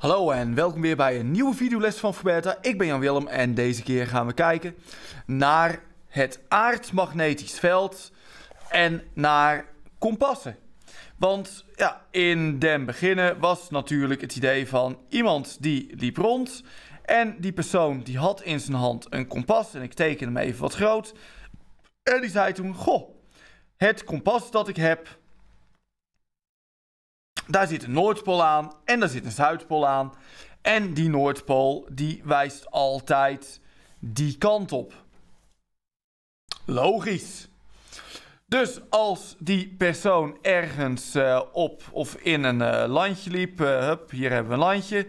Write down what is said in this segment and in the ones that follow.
Hallo en welkom weer bij een nieuwe videoles van Forberta. Ik ben Jan Willem en deze keer gaan we kijken naar het aardmagnetisch veld en naar kompassen. Want ja, in den beginnen was natuurlijk het idee van iemand die liep rond en die persoon die had in zijn hand een kompas en ik teken hem even wat groot. En die zei toen, goh, het kompas dat ik heb, daar zit een Noordpool aan en daar zit een Zuidpool aan. En die Noordpool die wijst altijd die kant op. Logisch. Dus als die persoon ergens eh, op of in een eh, landje liep, eh, hup, hier hebben we een landje.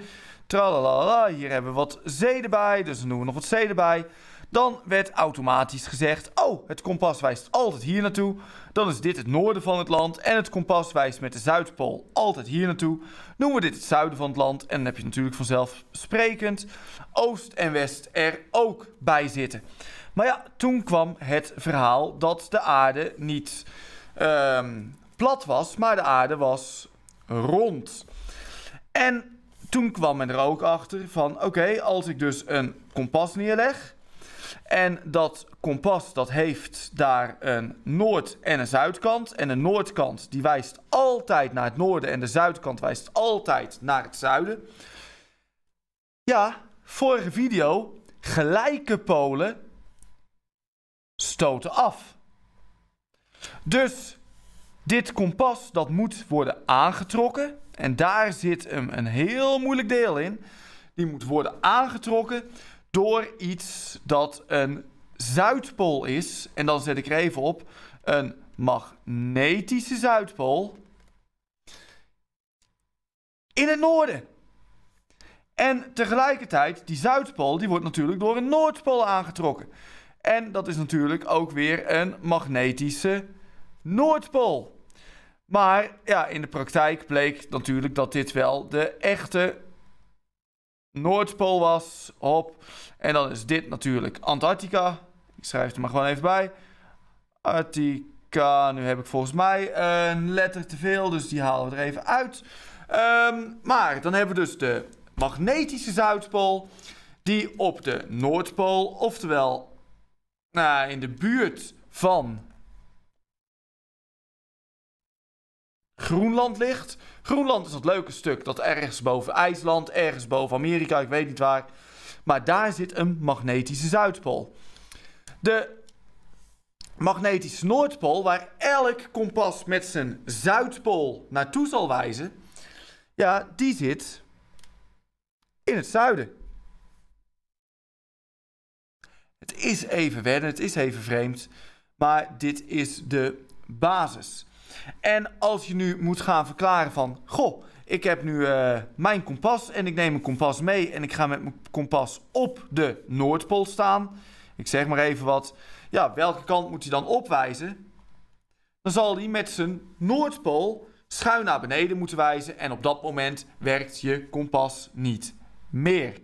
Tralala, hier hebben we wat zeden bij, dus dan doen we nog wat zeden bij dan werd automatisch gezegd: Oh, het kompas wijst altijd hier naartoe. Dan is dit het noorden van het land. En het kompas wijst met de Zuidpool altijd hier naartoe. Noemen we dit het zuiden van het land. En dan heb je natuurlijk vanzelfsprekend Oost en West er ook bij zitten. Maar ja, toen kwam het verhaal dat de aarde niet ehm, plat was, maar de aarde was rond. En toen kwam men er ook achter van: oké, als ik dus een kompas neerleg en dat kompas dat heeft daar een noord- en een zuidkant. En de noordkant die wijst altijd naar het noorden en de zuidkant wijst altijd naar het zuiden. Ja, vorige video, gelijke polen stoten af. Dus dit kompas dat moet worden aangetrokken. En daar zit hem een heel moeilijk deel in. Die moet worden aangetrokken door iets dat een Zuidpool is. En dan zet ik er even op. Een magnetische Zuidpool. In het noorden. En tegelijkertijd, die Zuidpool, die wordt natuurlijk door een Noordpool aangetrokken. En dat is natuurlijk ook weer een magnetische Noordpool. Maar ja, in de praktijk bleek natuurlijk dat dit wel de echte Noordpool was. Hop. En dan is dit natuurlijk Antarctica. Ik schrijf het er maar gewoon even bij. Antarctica. Nu heb ik volgens mij een letter te veel, dus die halen we er even uit. Ehm, maar dan hebben we dus de magnetische Zuidpool, die op de Noordpool, oftewel nou, in de buurt van Groenland ligt. Groenland is dat leuke stuk dat ergens boven IJsland, ergens boven Amerika, ik weet niet waar. Maar daar zit een magnetische Zuidpool. De magnetische Noordpool, waar elk kompas met zijn Zuidpool naartoe zal wijzen, ja, die zit in het zuiden. Het is even wennen, het is even vreemd, maar dit is de basis. En als je nu moet gaan verklaren van, goh, ik heb nu eh, mijn kompas en ik neem mijn kompas mee en ik ga met mijn kompas op de Noordpool staan. Ik zeg maar even wat. Ja, welke kant moet hij dan opwijzen? Dan zal hij met zijn Noordpool schuin naar beneden moeten wijzen en op dat moment werkt je kompas niet meer.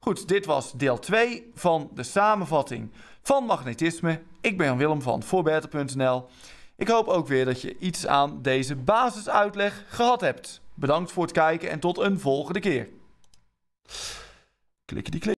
Goed, dit was deel 2 van de samenvatting van magnetisme. Ik ben Willem van voorbeter.nl. Ik hoop ook weer dat je iets aan deze basisuitleg gehad hebt. Bedankt voor het kijken en tot een volgende keer. Klik, die klik.